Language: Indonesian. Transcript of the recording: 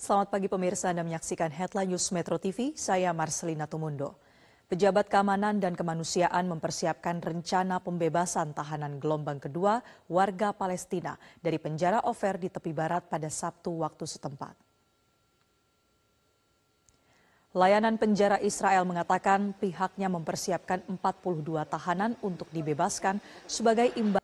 Selamat pagi pemirsa, Anda menyaksikan Headline News Metro TV, saya Marcelina Tumundo. Pejabat Keamanan dan Kemanusiaan mempersiapkan rencana pembebasan tahanan gelombang kedua warga Palestina dari penjara Ofer di tepi barat pada Sabtu waktu setempat. Layanan penjara Israel mengatakan pihaknya mempersiapkan 42 tahanan untuk dibebaskan sebagai imbas